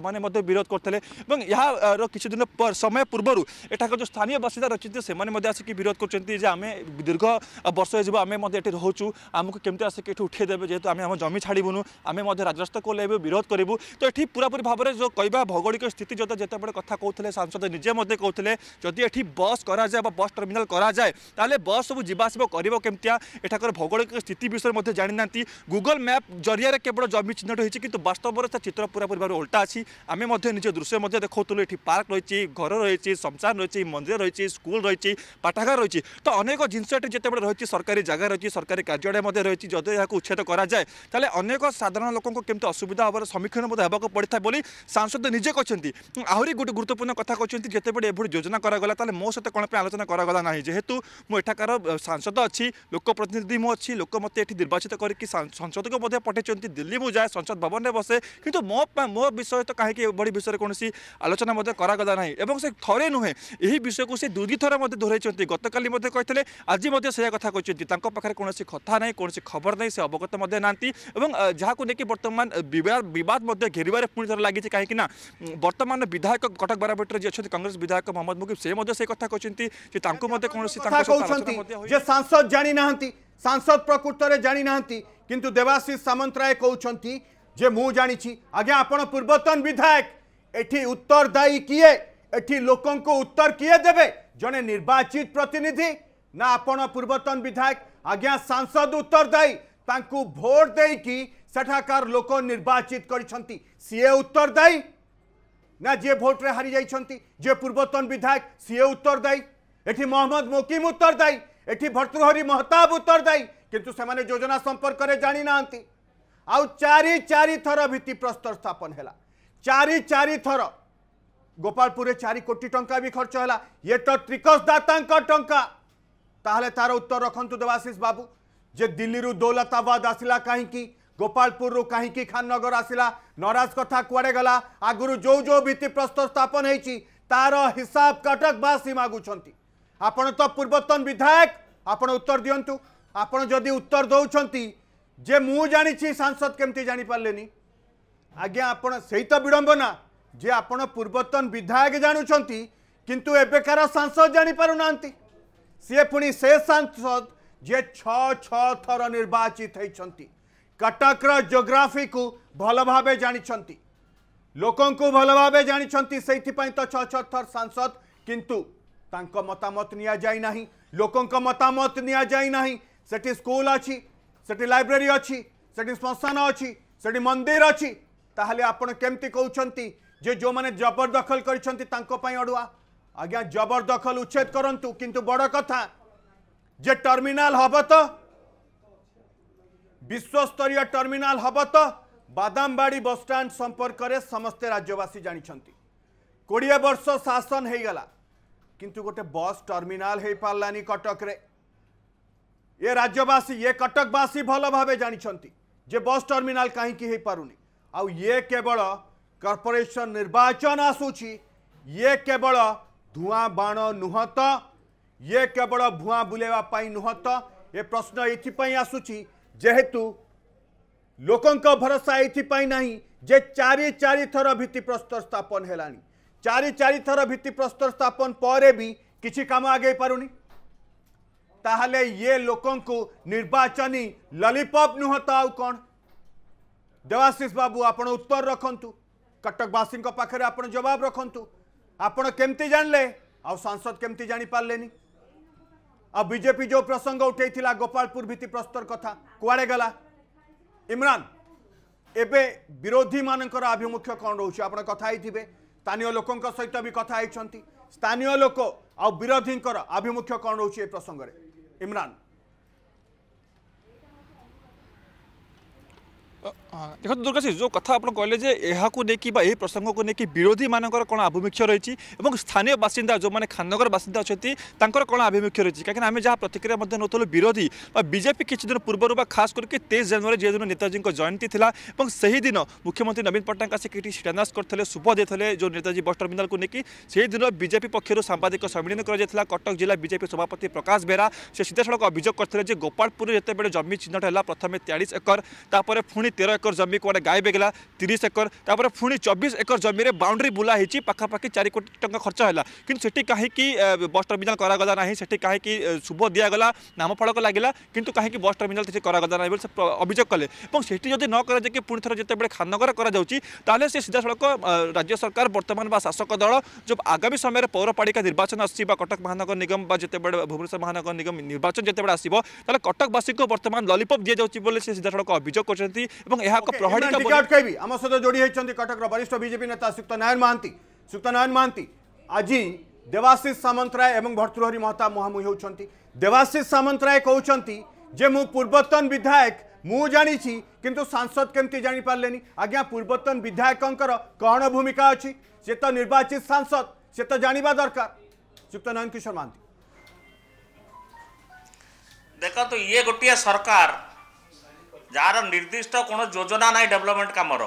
E: বিরোধ করলে এবং এর কিছুদিন সময় পূর্ব এঠাকার যে স্থানীয় বাসিন্দা রয়েছে সে আসি ଆସିକି ବିରୋଧ କରୁଛନ୍ତି ଯେ ଆମେ ଦୀର୍ଘ ବର୍ଷ ହେଇଯିବ ଆମେ ମଧ୍ୟ ଏଠି ରହୁଛୁ ଆମକୁ କେମିତି ଆସିକି ଏଠି ଉଠାଇ ଦେବେ ଯେହେତୁ ଆମେ ଆମ ଜମି ଛାଡ଼ିବୁନୁ ଆମେ ମଧ୍ୟ ରାଜରାସ୍ତାକୁ ଓହ୍ଲାଇବୁ ବିରୋଧ କରିବୁ ତ ଏଠି ପୁରାପୁରି ଭାବରେ ଯେଉଁ କହିବା ଭୌଗୋଳିକ ସ୍ଥିତି ଯଥା ଯେତେବେଳେ କଥା କହୁଥିଲେ ସାଂସଦ ନିଜେ ମଧ୍ୟ କହୁଥିଲେ ଯଦି ଏଠି ବସ୍ କରାଯାଏ বা ବସ୍ ଟର୍ମିନାଲ କରାଯାଏ ତାହେଲେ ବସ୍ ସବୁ ଯିବା ଆସିବା କରିବ କେମିତିଆ ଏଠାକାର ଭୌଗୋଳିକ ସ୍ଥିତି ବିଷୟରେ ମଧ୍ୟ ଜାଣିନାହାନ୍ତି ଗୁଗଲ ମ୍ୟାପ୍ ଜରିଆରେ କେବଳ ଜମି ଚିହ୍ନଟ ହୋଇଛି କିନ୍ତୁ ବାସ୍ତବରେ ତା ଚିତ୍ର ପୁରାପୁରି ଭାବରେ ଓଲଟା ଅଛି ଆମେ ମଧ୍ୟ ନିଜ ଦୃଶ୍ୟ ମଧ୍ୟ ଦେଖାଉଥିଲୁ ଏଠି ପାର୍କ ରହିଛି ଘର ରହିଛି ଶ୍ମଶାନ ରହିଛି ମନ୍ଦିର ରହିଛି ସ୍କୁଲ ରହିଛି পাঠাগার রয়েছে তো অনেক জিনিস এটি যেতবে রয়েছে সরকারি জায়গা রয়েছে সরকারি কার্যালয় মধ্যে রয়েছে যদি এখন উচ্ছেদ করা যায় তাহলে অনেক সাধারণ লোক কেমন অসুবিধা হবার সম্মুখীন মধ্যে হওয়া পড়ে থাকে বলে সাংসদ নিজে কিন্তু আহরি গোটে গুরুত্বপূর্ণ কথা কিন্তু যেতবে এভাবে যোজনা করা গলা তাহলে মো সহ কোণ আলোচনা করা গলা না যেহেতু মু এখানকার সাংসদ অছি লোকপ্রতিনিধি মু অছি লোক মতো এটি নির্বাচিত করি সংসদকে মধ্যে পঠাইছেন দিল্লি মু যায় সংসদ ভবনে বসে কিন্তু মো মো বিষয় তো কাহি এভাবে বিষয়ে কোণী আলোচনা করা গলা না এবং সে থরে নুহে এই বিষয় সে দুই থর মধ্যে କହିଛନ୍ତି ଗତକାଲି ମଧ୍ୟ କହିଥିଲେ ଆଜି ମଧ୍ୟ ସେୟା କଥା କହିଛନ୍ତି ତାଙ୍କ ପାଖରେ କୌଣସି କଥା ନାହିଁ କୌଣସି ଖବର ନାହିଁ ସେ ଅବଗତ ମଧ୍ୟ ନାହାନ୍ତି ଏବଂ ଯାହାକୁ ନେଇକି ବର୍ତ୍ତମାନ ବିବାଦ ମଧ୍ୟ ଘେରିବାରେ ପୁଣି ଥରେ ଲାଗିଛି କାହିଁକିନା ବର୍ତ୍ତମାନ ବିଧାୟକ କଟକ ବାରବାଟୀରେ ଯିଏ ଅଛନ୍ତି କଂଗ୍ରେସ ବିଧାୟକ ମହମ୍ମଦ ମୁକିବ ସେ ମଧ୍ୟ ସେ କଥା କହିଛନ୍ତି ଯେ ତାଙ୍କୁ ମଧ୍ୟ କୌଣସି କହୁଛନ୍ତି ଯେ
A: ସାଂସଦ ଜାଣିନାହାନ୍ତି ସାଂସଦ ପ୍ରକୃତରେ ଜାଣିନାହାନ୍ତି କିନ୍ତୁ ଦେବାଶିଷ ସାମନ୍ତରାୟ କହୁଛନ୍ତି ଯେ ମୁଁ ଜାଣିଛି ଆଜ୍ଞା ଆପଣ ପୂର୍ବତନ ବିଧାୟକ ଏଠି ଉତ୍ତରଦାୟୀ କିଏ एठी लोक उत्तर किए देवे जड़े निर्वाचित प्रतिनिधि ना आपण पूर्वतन विधायक आज्ञा सांसद उत्तर दायी भोट कि सेठाकार लोक निर्वाचित करिसेंती उत्तर उत्तरदायी ना जे भोट्रे हारी जाइछंती जे पूर्वतन विधायक सीए उत्तरदायी एठी मोहम्मद मोकिम उत्तरदायी एठी भर्तृहरि महताब उत्तरदायी किंतु सेमाने योजना संपर्क में जानि ना आउ चारि चारि थर भित्तिप्रस्तर स्थापन है चारि चारि थर গোপালপুরে চারি কোটি টঙ্কা বি খরচ হল ইয়ে তো ত্রিকসদাতাঙ্ক টঙ্কা তাহলে তার উত্তর রখন্তু দেবাশিষ বাবু যে দিল্লিরু দৌলতাবাদ আসিলা কাহিকি গোপালপুরু কাহিকি খাননগর আসিলা নরাজ কথা কুয়াড়ে গলা আগুরু যৌ যৌ ভিত্তিপ্রস্তর স্থাপন হয়েছি তার হিসাব কটকবাসী মাগুচ্ছেন আপন তো পূর্বতন বিধায়ক আপন উত্তর দিও আপন যদি উত্তর দৌঁচান যে মু জাঁছি সাংসদ কেমতি জাঁপারে আজ্ঞা আপনার সেই তো বিড়ম্বনা जे आप पूर्वतन विधायक जानुंट किंतु एबकार सांसद जापार ना सी पुणी से सांसद जे छर निर्वाचित होती कटक जोग्राफी को भल भाव जानी लोक को भल भाव जानी से तो छर सांसद किंतु तक मतामत निना लोक मतामत निना स्कूल अच्छी से लाइब्रेरी अच्छी से शमशान अच्छी से मंदिर अच्छी तालोले आपंती कहते हैं जे जो मैंने जबरदखल कर आज्ञा जबरदखल उच्छेद करूँ कि बड़ कथा जे टर्मिनाल हम तो विश्वस्तरीय टर्मिनाल हम तो बादामबाड़ी बसस्टाण संपर्क में समस्ते राज्यवासी जानते कोड़े वर्ष शासन हो गला किंतु गोटे बस टर्मिनाल हो पार्लानी कटक ये राज्यवासी ये कटकवासी भल भाव जानते जे बस टर्मिनाल कहीं पार नहीं आवल କର୍ପୋରେସନ ନିର୍ବାଚନ ଆସୁଛି ଇଏ କେବଳ ଧୂଆଁ ବାଣ ନୁହଁ ତ ଇଏ କେବଳ ଭୁଆଁ ବୁଲେଇବା ପାଇଁ ନୁହଁ ତ ଏ ପ୍ରଶ୍ନ ଏଥିପାଇଁ ଆସୁଛି ଯେହେତୁ ଲୋକଙ୍କ ଭରସା ଏଥିପାଇଁ ନାହିଁ ଯେ ଚାରି ଚାରିଥର ଭିତ୍ତିପ୍ରସ୍ତର ସ୍ଥାପନ ହେଲାଣି ଚାରି ଚାରିଥର ଭିତ୍ତିପ୍ରସ୍ତର ସ୍ଥାପନ ପରେ ବି କିଛି କାମ ଆଗେଇ ପାରୁନି ତାହେଲେ ଇଏ ଲୋକଙ୍କୁ ନିର୍ବାଚନୀ ଲଲିପପ୍ ନୁହଁ ତ ଆଉ କ'ଣ ଦେବାଶିଷ ବାବୁ ଆପଣ ଉତ୍ତର ରଖନ୍ତୁ কটকবাসী পাখে আপনার জবাব রাখতু আপনার কমিটি জাঁলে আাসদ কমিটি জাঁপারে বিজেপি যে প্রসঙ্গ উঠাই গোপালপুর ভিত্তিপ্রস্তর কথা কুয়াড়ে গলা ইমরান এবে বিরোধী মানকর আভিমুখ্য কম রয়েছে আপনার কথা হয়ে স্থানীয় লোক সহিত বি কথা হয়েছেন স্থানীয় লোক আরোধীকর আভিমুখ্য কম রয়েছে এই প্রসঙ্গে ইমরান
E: ଦେଖନ୍ତୁ ଦୁର୍ଗା ସିଂ ଯେଉଁ କଥା ଆପଣ କହିଲେ ଯେ ଏହାକୁ ନେଇକି ବା ଏହି ପ୍ରସଙ୍ଗକୁ ନେଇକି ବିରୋଧୀମାନଙ୍କର କ'ଣ ଆଭିମୁଖ୍ୟ ରହିଛି ଏବଂ ସ୍ଥାନୀୟ ବାସିନ୍ଦା ଯେଉଁମାନେ ଖାନନଗର ବାସିନ୍ଦା ଅଛନ୍ତି ତାଙ୍କର କ'ଣ ଆଭିମୁଖ୍ୟ ରହିଛି କାହିଁକିନା ଆମେ ଯାହା ପ୍ରତିକ୍ରିୟା ମଧ୍ୟ ନେଉଥିଲୁ ବିରୋଧୀ ବା ବିଜେପି କିଛି ଦିନ ପୂର୍ବରୁ ବା ଖାସ୍ କରିକି ତେଇଶ ଜାନୁଆରୀ ଯେଉଁଦିନ ନେତାଜୀଙ୍କ ଜୟନ୍ତୀ ଥିଲା ଏବଂ ସେହିଦିନ ମୁଖ୍ୟମନ୍ତ୍ରୀ ନବୀନ ପଟ୍ଟନାୟକ ଆସିକି ଏଠି ଶିଳାନ୍ୟାସ କରିଥିଲେ ଶୁଭ ଦେଇଥିଲେ ଯେଉଁ ନେତାଜୀ ବସ୍ ଟର୍ମିନାଲକୁ ନେଇକି ସେହିଦିନ ବିଜେପି ପକ୍ଷରୁ ସାମ୍ବାଦିକ ସମ୍ମିଳନୀ କରାଯାଇଥିଲା କଟକ ଜିଲ୍ଲା ବିଜେପି ସଭାପତି ପ୍ରକାଶ ବେହେରା ସେ ସିଧାସଳଖ ଅଭିଯୋଗ କରିଥିଲେ ଯେ ଗୋପାଳପୁରରେ ଯେତେବେଳେ ଜମି ଚିହ୍ନଟ ହେଲା ପ୍ରଥମେ ତେୟାଳିଶ ଏକର ତାପରେ ପୁଣି ତେର एकर जमी कौन गायब होगा तीस एकर तापर पुणी चबीस एकर जमी में बाउंड्री बुलाई पखापाखि चार कोटी टाँग खर्च है कि बस टर्मिनाल करा ना से कहीं शुभ दिगला नाम फलक लगे कि कहीं बस टर्मिनाल किसी करा ना अभियोग कले से जदि न कर पुणी थर जिते बड़े खानगर कराऊँगी सीधा सड़क राज्य सरकार बर्तमान शासक दल जो आगामी समय पौरपाड़िका निर्वाचन आसवा कटक महानगर निगम जिते बड़े भुवनेश्वर महानगर निगम निर्वाचन जिते बड़े आसवे कटकवासी को बर्तमान ललीपप दि जाऊँगी सीधा सड़क अभियोग करते तो
A: जोड़ी कटक वरिष्ठ बीजेपी नेता सुक्त नारायण महांती सुक्त नारायण महांती आज देवाशिष सामंतराय और भर्तृहरि महता मुहामु होती देवाशिष सामंतराय कहते मु पूर्वतन विधायक मुझे किंतु सांसद केमती जापारे आज्ञा पूर्वतन विधायकों कौन भूमिका अच्छी से तो निर्वाचित सांसद से तो जाना दरकार सुक्त नयन किशोर महांती
F: देखो तो ये गोटे सरकार যার নির্দিষ্ট কোণ যোজনা নাই ডেভেলপমেন্ট কামর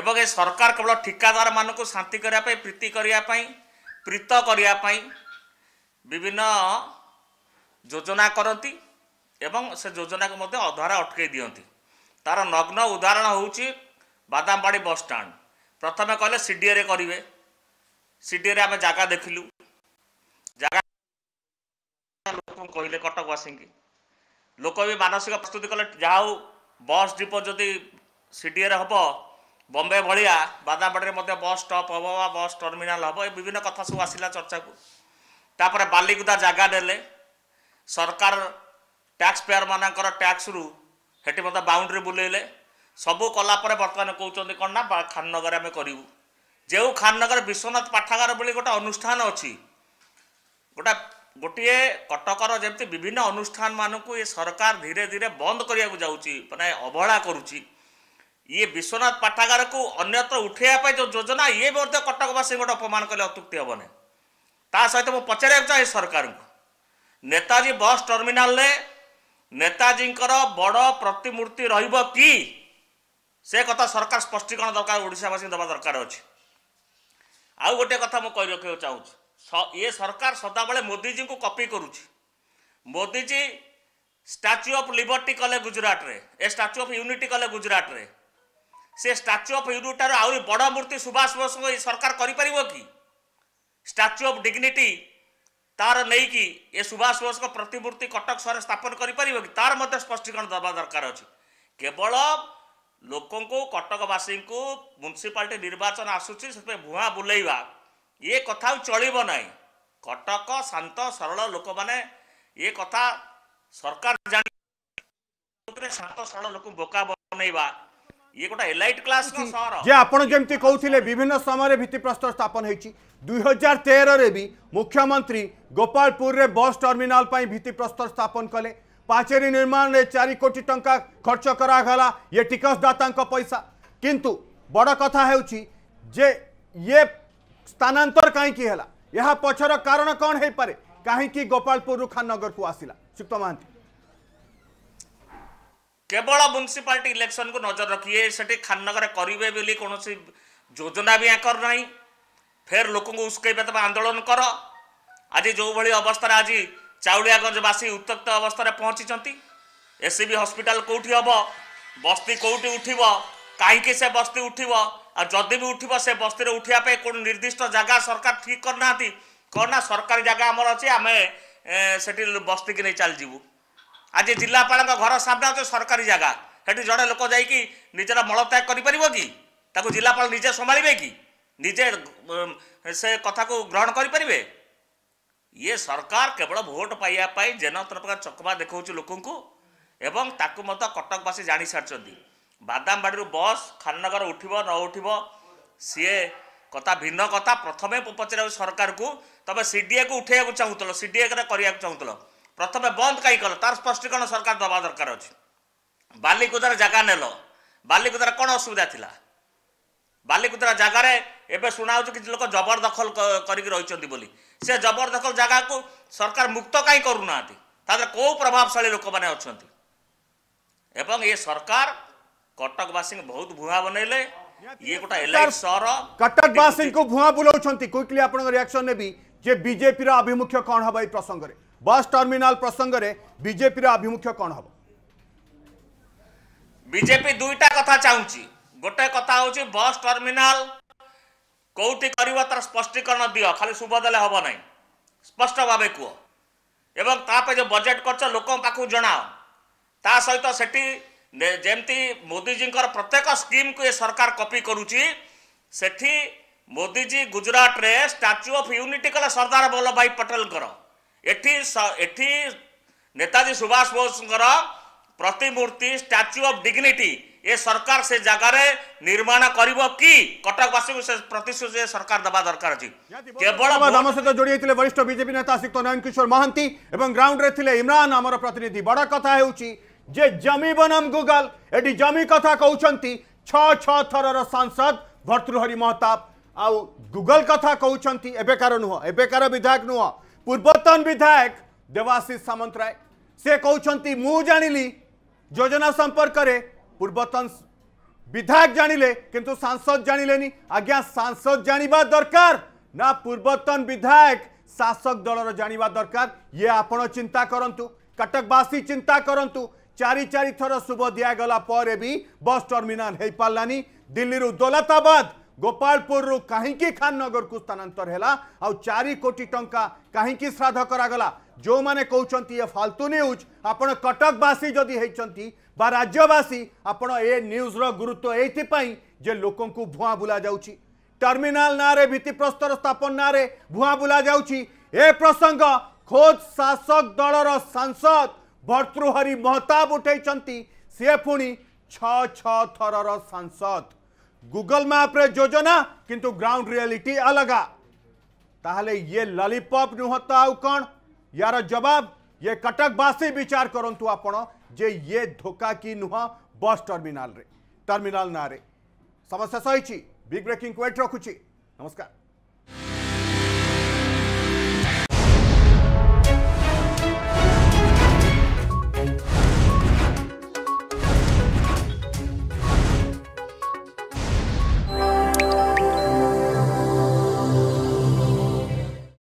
F: এবং এ সরকার কেবল ঠিকাদার মানুষ শান্তি করা প্রীতি করা প্রীত করা বিভিন্ন যোজনা করতে এবং সে যোজনাকে মধ্যে অধারে অটকাই দিকে তার নগ্ন উদাহরণ হচ্ছে বাদামবাড়ি বসষ্টাণ্ড প্রথমে কলে সিডিএ করবে সিডিএ আমি জায়গা দেখিলু জায়গা লোক কহিলে কটকবাসী ଲୋକ ବି ମାନସିକ ପ୍ରସ୍ତୁତି କଲେ ଯାହା ହଉ ବସ୍ ଡିପୋ ଯଦି ସି ସିଡିଏରେ ହେବ ବମ୍ବେ ଭଳିଆ ବାଦାମବାଡ଼ିରେ ମଧ୍ୟ ବସ୍ ଷ୍ଟପ୍ ହେବ ବା ବସ୍ ଟର୍ମିନାଲ୍ ହେବ ଏ ବିଭିନ୍ନ କଥା ସବୁ ଆସିଲା ଚର୍ଚ୍ଚାକୁ ତାପରେ ବାଲିଗୁଦା ଜାଗା ଦେଲେ ସରକାର ଟ୍ୟାକ୍ସ ପେୟାର ମାନଙ୍କର ଟ୍ୟାକ୍ସରୁ ସେଠି ମଧ୍ୟ ବାଉଣ୍ଡ୍ରି ବୁଲେଇଲେ ସବୁ କଲାପରେ ବର୍ତ୍ତମାନ କହୁଛନ୍ତି କ'ଣ ନା ଖାନନଗରରେ ଆମେ କରିବୁ ଯେଉଁ ଖାନନଗର ବିଶ୍ୱନାଥ ପାଠାଗାର ବୋଲି ଗୋଟେ ଅନୁଷ୍ଠାନ ଅଛି ଗୋଟେ ଗୋଟିଏ କଟକର ଯେମିତି ବିଭିନ୍ନ ଅନୁଷ୍ଠାନମାନଙ୍କୁ ଏ ସରକାର ଧୀରେ ଧୀରେ ବନ୍ଦ କରିବାକୁ ଯାଉଛି ମାନେ ଅବହେଳା କରୁଛି ଇଏ ବିଶ୍ୱନାଥ ପାଠାଗାରକୁ ଅନ୍ୟତ୍ର ଉଠାଇବା ପାଇଁ ଯେଉଁ ଯୋଜନା ଇଏ ମଧ୍ୟ କଟକବାସୀ ଗୋଟେ ଅପମାନ କଲେ ଅତ୍ୟୁକ୍ତି ହେବ ନାହିଁ ତା ସହିତ ମୁଁ ପଚାରିବାକୁ ଚାହେଁ ସରକାରଙ୍କୁ ନେତାଜୀ ବସ୍ ଟର୍ମିନାଲରେ ନେତାଜୀଙ୍କର ବଡ଼ ପ୍ରତିମୂର୍ତ୍ତି ରହିବ କି ସେ କଥା ସରକାର ସ୍ପଷ୍ଟୀକରଣ ଦରକାର ଓଡ଼ିଶାବାସୀ ଦେବା ଦରକାର ଅଛି ଆଉ ଗୋଟିଏ କଥା ମୁଁ କହି ରଖିବାକୁ ଚାହୁଁଛି ଇଏ ସରକାର ସଦାବେଳେ ମୋଦିଜୀଙ୍କୁ କପି କରୁଛି ମୋଦିଜୀ ଷ୍ଟାଚ୍ୟୁ ଅଫ୍ ଲିବର୍ଟି କଲେ ଗୁଜୁରାଟରେ ଏ ଷ୍ଟାଚ୍ୟୁ ଅଫ୍ ୟୁନିଟି କଲେ ଗୁଜୁରାଟରେ ସେ ଷ୍ଟାଚ୍ୟୁ ଅଫ୍ ୟୁନିଟାରୁ ଆହୁରି ବଡ଼ ମୂର୍ତ୍ତି ସୁଭାଷ ବୋଷଙ୍କୁ ଏ ସରକାର କରିପାରିବ କି ଷ୍ଟାଚ୍ୟୁ ଅଫ୍ ଡିଗ୍ନିଟି ତା'ର ନେଇକି ଏ ସୁଭାଷ ବୋଷଙ୍କ ପ୍ରତିମୂର୍ତ୍ତି କଟକ ସହରରେ ସ୍ଥାପନ କରିପାରିବ କି ତା'ର ମଧ୍ୟ ସ୍ପଷ୍ଟୀକରଣ ଦେବା ଦରକାର ଅଛି କେବଳ ଲୋକଙ୍କୁ କଟକବାସୀଙ୍କୁ ମ୍ୟୁନିସିପାଲିଟି ନିର୍ବାଚନ ଆସୁଛି ସେଥିପାଇଁ ଭୁଆଁ ବୁଲେଇବା ये कथा चलो कटक शांत सरल लोक मैंने ये कथा सरकार जान शांत सरल लोक बोका बनवा ये क्लास जे
A: आपति कहते विभिन्न समय भित्तिप्रस्तर स्थापन हो तेर भी मुख्यमंत्री गोपालपुर रे बस टर्मिनाल भित्तिप्रस्तर स्थापन कले पाचेरी निर्माण में चार कोटी टंका खर्च करागला ये टिकसदाता पैसा किंतु बड़ कथा जे ये स्थानातर कहीं यह पक्षर कारण कौन हो पाए कहीं गोपालपुर खानगर को आसला सुप्त महां
F: केवल म्यूनिशिपाल इलेक्शन को नजर रखिए सेठी खाननगर करे कौन योजना भी आकर ना फेर लोक उब आंदोलन कर आज जो भाई अवस्था आज चाउलियागंजवासी उत्त्यक्त अवस्था पहुँची एस सी बी हस्पिटाल कौटी हम बस्ती कौटी उठ କାହିଁକି ସେ ବସ୍ତି ଉଠିବ ଆଉ ଯଦି ବି ଉଠିବ ସେ ବସ୍ତିରେ ଉଠିବା ପାଇଁ কোনো ନିର୍ଦ୍ଦିଷ୍ଟ ଜାଗା ସରକାର ଠିକ୍ କରିନାହାନ୍ତି କ'ଣ ନା ସରକାରୀ ଜାଗା ଆମର ଅଛି ଆମେ ସେଠି ବସ୍ତିକି ନେଇ ଚାଲିଯିବୁ ଆଜି ଜିଲ୍ଲାପାଳଙ୍କ ଘର ସାମ୍ନା ଅଛି ସରକାରୀ ଜାଗା ସେଠି ଜଣେ ଲୋକ ଯାଇକି ନିଜର ମଳତ୍ୟାଗ କରିପାରିବ କି ତାକୁ ଜିଲ୍ଲାପାଳ ନିଜେ ସମ୍ଭାଳିବେ କି ନିଜେ ସେ କଥାକୁ ଗ୍ରହଣ କରିପାରିବେ ଇଏ ସରକାର କେବଳ ଭୋଟ୍ ପାଇବା ପାଇଁ ଯେନତ୍ର ପ୍ରକାର ଚକମା ଦେଖାଉଛି ଲୋକଙ୍କୁ ଏବଂ ତାକୁ ମଧ୍ୟ କଟକବାସୀ ଜାଣିସାରିଛନ୍ତି ବାଦାମବାଡ଼ିରୁ ବସ୍ ଖାନନଗର ଉଠିବ ନ ଉଠିବ ସିଏ କଥା ଭିନ୍ନ କଥା ପ୍ରଥମେ ପଚାରିବାକୁ ସରକାରକୁ ତମେ ସିଡିଏକୁ ଉଠେଇବାକୁ ଚାହୁଁଥିଲ ସିଡିଏରେ କରିବାକୁ ଚାହୁଁଥିଲ ପ୍ରଥମେ ବନ୍ଦ କାହିଁ କଲ ତାର ସ୍ପଷ୍ଟୀକରଣ ସରକାର ଦେବା ଦରକାର ଅଛି ବାଲିକୁଦାରେ ଜାଗା ନେଲ ବାଲିକୁଦାରେ କ'ଣ ଅସୁବିଧା ଥିଲା ବାଲିକୁଦରା ଜାଗାରେ ଏବେ ଶୁଣାହେଉଛି କିଛି ଲୋକ ଜବରଦଖଲ କରିକି ରହିଛନ୍ତି ବୋଲି ସେ ଜବରଦଖଲ ଜାଗାକୁ ସରକାର ମୁକ୍ତ କାହିଁ କରୁନାହାନ୍ତି ତା ଦେହରେ କେଉଁ ପ୍ରଭାବଶାଳୀ ଲୋକମାନେ ଅଛନ୍ତି ଏବଂ ଏ ସରକାର କଟକବାସୀଙ୍କୁ ବହୁତ ଭୁଆ ବନେଇଲେ ଇଏ ଗୋଟେ ଏଲାଇଟ୍ ସହର
A: କଟକବାସୀଙ୍କୁ ଭୁଆ ବୁଲାଉଛନ୍ତି କ୍ୱିକଲି ଆପଣଙ୍କ ରିଆକ୍ସନ୍ ନେବି ଯେ ବିଜେପିର ଆଭିମୁଖ୍ୟ କ'ଣ ହେବ ଏଇ ପ୍ରସଙ୍ଗରେ ବସ୍ ଟର୍ମିନାଲ ପ୍ରସଙ୍ଗରେ ବିଜେପିର ଆଭିମୁଖ୍ୟ କ'ଣ ହେବ
F: ବିଜେପି ଦୁଇଟା କଥା ଚାହୁଁଛି ଗୋଟେ କଥା ହେଉଛି ବସ୍ ଟର୍ମିନାଲ କୋଉଠି କରିବ ତାର ସ୍ପଷ୍ଟୀକରଣ ଦିଅ ଖାଲି ଶୁଭ ଦେଲେ ହେବ ନାହିଁ ସ୍ପଷ୍ଟ ଭାବେ କୁହ ଏବଂ ତା ପାଇଁ ଯେଉଁ ବଜେଟ୍ କରିଛ ଲୋକଙ୍କ ପାଖକୁ ଜଣାଅ ତା ସହିତ ସେଠି ଯେମିତି ମୋଦିଜୀଙ୍କର ପ୍ରତ୍ୟେକ ସ୍କିମ୍କୁ ଏ ସରକାର କପି କରୁଛି ସେଠି ମୋଦିଜୀ ଗୁଜୁରାଟରେ ଷ୍ଟାଚ୍ୟୁ ଅଫ୍ ୟୁନିଟି କଲେ ସର୍ଦ୍ଦାର ବଲ୍ଲଭଭାଇ ପଟେଲଙ୍କର ଏଠି ଏଠି ନେତାଜୀ ସୁଭାଷ ବୋଷଙ୍କର ପ୍ରତିମୂର୍ତ୍ତି ଷ୍ଟାଚ୍ୟୁ ଅଫ୍ ଡିଗ୍ନିଟି ଏ ସରକାର ସେ ଜାଗାରେ ନିର୍ମାଣ କରିବ କି କଟକବାସୀଙ୍କୁ ସେ ପ୍ରତିଶ୍ରୁତି ସରକାର ଦେବା ଦରକାର ଅଛି କେବଳ ଆମ
A: ସହିତ ଯୋଡ଼ି ହେଇଥିଲେ ବରିଷ୍ଠ ବିଜେପି ନେତା ଶ୍ରୀଯୁକ୍ତ ନୟନ କିଶୋର ମହାନ୍ତି ଏବଂ ଗ୍ରାଉଣ୍ଡରେ ଥିଲେ ଇମ୍ରାନ ଆମର ପ୍ରତିନିଧି ବଡ଼ କଥା ହେଉଛି जे जमी बनम गुगल एटी जमी कथा कहते छर सांसद भर्तृहरि महताब आउ गुगल कथा कहते एबकार नुह एबेकार विधायक नुह पूर्वतन विधायक देवाशिष सामंतराय से कहते मु जाणी योजना संपर्क में पूर्वतन विधायक लें कि सांसद जान लें आज्ञा सांसद जानवा दरकार ना पूर्वतन विधायक शासक दल जाणिबा दरकार ये आप चिंता करूँ कटकवासी चिंता करूँ চারি চারি থর শুভ দিয়াগলা পরে বি বস টর্মিনাল হয়ে পারানি দিল্লি দৌলতাবাদ গোপালপুর কী খাননগর কু স্থানান্তর হল আারি কোটি টঙ্কা কী শ্রাদ্ধ করা जो मैंने कहते ये फालतू न्यूज आपण कटकवासी जदि होती बा राज्यवासी आपण ए न्यूज्र गुरुत्व ये जे लोक भुआ बुला जाऊँच टर्मिनाल ना भित्तिप्रस्तर स्थापन ना भुआ बुला जाऊँच ए प्रसंग खोद शासक दलर सांसद भर्तृहरि महताब उठाई सी पुणी छर सांसद गूगल मैप्रे योजना किंतु ग्राउंड रियलिटी अलग ताल ये ललिपप नुहत तो आउ कण यार जवाब ये कटकवासी विचार करतु आपण जे ये धोका कि नुह बस टर्मिनाल रे, टर्मिनाल ना समस्या सही बिग ब्रेकिंग वेट रखुच्छी नमस्कार